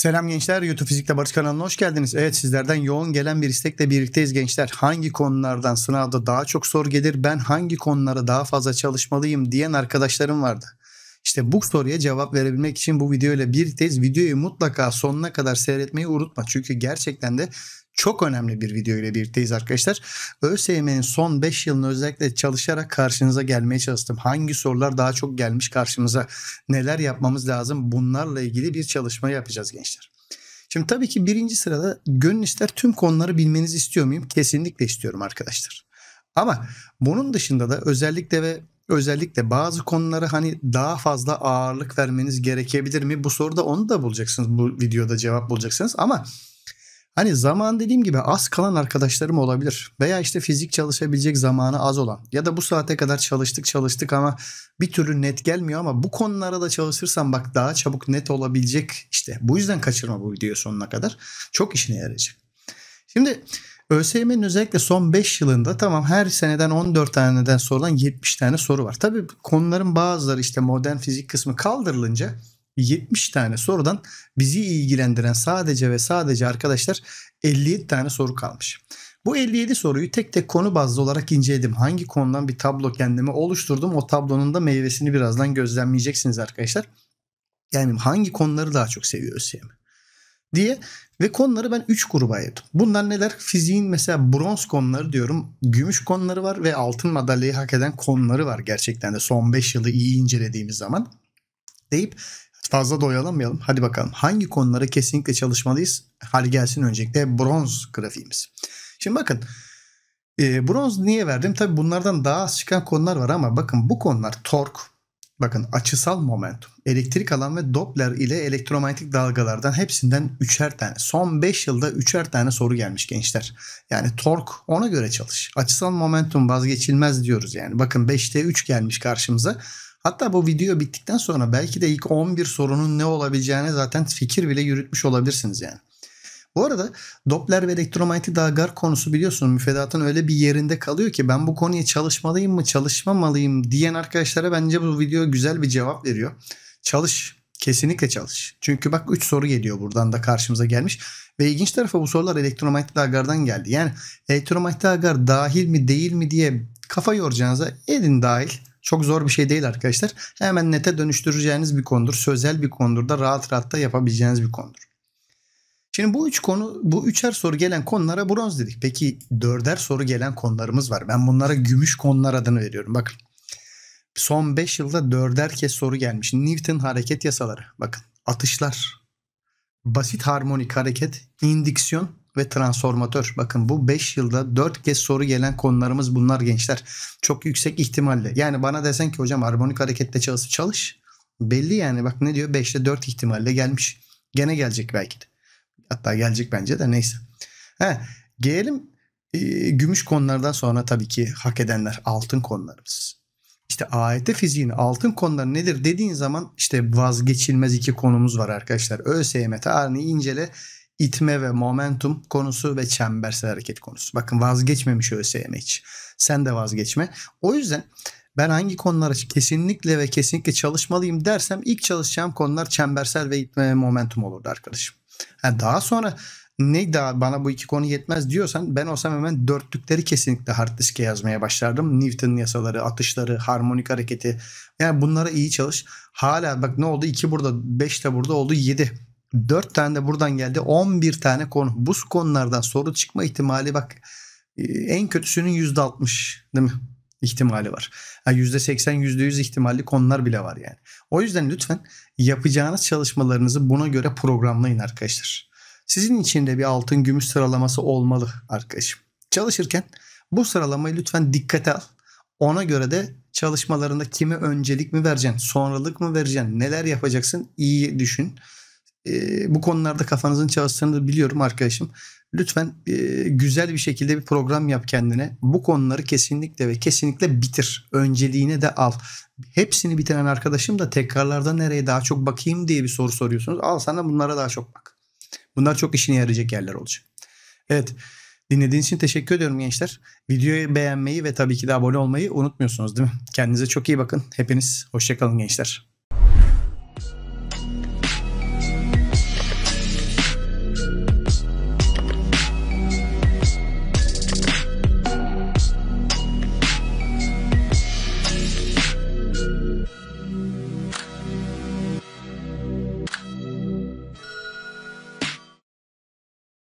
Selam gençler, YouTube Fizikte Barış kanalına hoş geldiniz. Evet sizlerden yoğun gelen bir istekle birlikteyiz gençler. Hangi konulardan sınavda daha çok soru gelir, ben hangi konulara daha fazla çalışmalıyım diyen arkadaşlarım vardı. İşte bu soruya cevap verebilmek için bu video ile birlikteyiz. Videoyu mutlaka sonuna kadar seyretmeyi unutma. Çünkü gerçekten de çok önemli bir video ile birlikteyiz arkadaşlar. ÖSYM'nin son 5 yılını özellikle çalışarak karşınıza gelmeye çalıştım. Hangi sorular daha çok gelmiş karşımıza? Neler yapmamız lazım? Bunlarla ilgili bir çalışma yapacağız gençler. Şimdi tabii ki birinci sırada gönül ister tüm konuları bilmenizi istiyor muyum? Kesinlikle istiyorum arkadaşlar. Ama bunun dışında da özellikle ve özellikle bazı konulara hani daha fazla ağırlık vermeniz gerekebilir mi? Bu soruda onu da bulacaksınız. Bu videoda cevap bulacaksınız ama hani zaman dediğim gibi az kalan arkadaşlarım olabilir veya işte fizik çalışabilecek zamanı az olan ya da bu saate kadar çalıştık çalıştık ama bir türlü net gelmiyor ama bu konulara da çalışırsan bak daha çabuk net olabilecek işte. Bu yüzden kaçırma bu videoyu sonuna kadar. Çok işine yarayacak. Şimdi ÖSYM'nin özellikle son 5 yılında tamam her seneden 14 taneden sorulan 70 tane soru var. Tabi konuların bazıları işte modern fizik kısmı kaldırılınca 70 tane sorudan bizi ilgilendiren sadece ve sadece arkadaşlar 57 tane soru kalmış. Bu 57 soruyu tek tek konu bazlı olarak inceledim. Hangi konudan bir tablo kendime oluşturdum o tablonun da meyvesini birazdan gözlemleyeceksiniz arkadaşlar. Yani hangi konuları daha çok seviyor ÖSYM? diye ve konuları ben 3 gruba ayırdım. Bunlar neler? Fiziğin mesela bronz konuları diyorum. Gümüş konuları var ve altın madalyayı hak eden konuları var gerçekten de son 5 yılı iyi incelediğimiz zaman. Deyip fazla doyalamayalım. Hadi bakalım hangi konulara kesinlikle çalışmalıyız? Hadi gelsin öncelikle bronz grafiğimiz. Şimdi bakın e, bronz niye verdim? Tabi bunlardan daha az çıkan konular var ama bakın bu konular tork, Bakın açısal momentum, elektrik alan ve Doppler ile elektromanyetik dalgalardan hepsinden üçer tane. Son 5 yılda üçer tane soru gelmiş gençler. Yani tork ona göre çalış. Açısal momentum vazgeçilmez diyoruz yani. Bakın 5'te 3 gelmiş karşımıza. Hatta bu video bittikten sonra belki de ilk 11 sorunun ne olabileceğine zaten fikir bile yürütmüş olabilirsiniz yani. Bu arada Doppler ve elektromanyetik Dalgar konusu biliyorsunuz müfredatın öyle bir yerinde kalıyor ki ben bu konuya çalışmalıyım mı çalışmamalıyım diyen arkadaşlara bence bu video güzel bir cevap veriyor. Çalış. Kesinlikle çalış. Çünkü bak 3 soru geliyor buradan da karşımıza gelmiş. Ve ilginç tarafı bu sorular elektromanyetik Dalgardan geldi. Yani elektromanyetik Dalgar dahil mi değil mi diye kafa yoracağınıza edin dahil. Çok zor bir şey değil arkadaşlar. Hemen nete dönüştüreceğiniz bir konudur. Sözel bir konudur da rahat rahat da yapabileceğiniz bir konudur. Şimdi bu üç konu, bu üçer soru gelen konulara bronz dedik. Peki dörder soru gelen konularımız var. Ben bunlara gümüş konular adını veriyorum. Bakın. Son 5 yılda dörder kez soru gelmiş. Newton hareket yasaları. Bakın. Atışlar. Basit harmonik hareket. indiksiyon ve transformatör. Bakın bu 5 yılda 4 kez soru gelen konularımız bunlar gençler. Çok yüksek ihtimalle. Yani bana desen ki hocam harmonik hareketle çalış. Çalış. Belli yani bak ne diyor 5'te 4 ihtimalle gelmiş. Gene gelecek belki de. Hatta gelecek bence de neyse. He, gelelim e, gümüş konulardan sonra tabii ki hak edenler altın konularımız. İşte AYT e fiziğin altın konuları nedir dediğin zaman işte vazgeçilmez iki konumuz var arkadaşlar. ÖSYM tarihini incele itme ve momentum konusu ve çembersel hareket konusu. Bakın vazgeçmemiş ÖSYM hiç. Sen de vazgeçme. O yüzden ben hangi konulara kesinlikle ve kesinlikle çalışmalıyım dersem ilk çalışacağım konular çembersel ve itme ve momentum olurdu arkadaşım. Yani daha sonra ne daha bana bu iki konu yetmez diyorsan ben olsam hemen dörtlükleri kesinlikle hard diske yazmaya başlardım. Newton yasaları, atışları, harmonik hareketi. Yani bunlara iyi çalış. Hala bak ne oldu? iki burada, beş de burada oldu, yedi. Dört tane de buradan geldi. On bir tane konu. Bu konulardan soru çıkma ihtimali bak e, en kötüsünün yüzde altmış değil mi? ihtimali var. Yani %80, %100 ihtimalli konular bile var yani. O yüzden lütfen yapacağınız çalışmalarınızı buna göre programlayın arkadaşlar. Sizin için de bir altın gümüş sıralaması olmalı arkadaşım. Çalışırken bu sıralamayı lütfen dikkate al. Ona göre de çalışmalarında kime öncelik mi vereceksin, sonralık mı vereceksin, neler yapacaksın iyi düşün. Ee, bu konularda kafanızın çalıştığını da biliyorum arkadaşım. Lütfen e, güzel bir şekilde bir program yap kendine. Bu konuları kesinlikle ve kesinlikle bitir. Önceliğine de al. Hepsini bitiren arkadaşım da tekrarlarda nereye daha çok bakayım diye bir soru soruyorsunuz. Al sana bunlara daha çok bak. Bunlar çok işine yarayacak yerler olacak. Evet. Dinlediğiniz için teşekkür ediyorum gençler. Videoyu beğenmeyi ve tabii ki de abone olmayı unutmuyorsunuz değil mi? Kendinize çok iyi bakın. Hepiniz hoşçakalın gençler.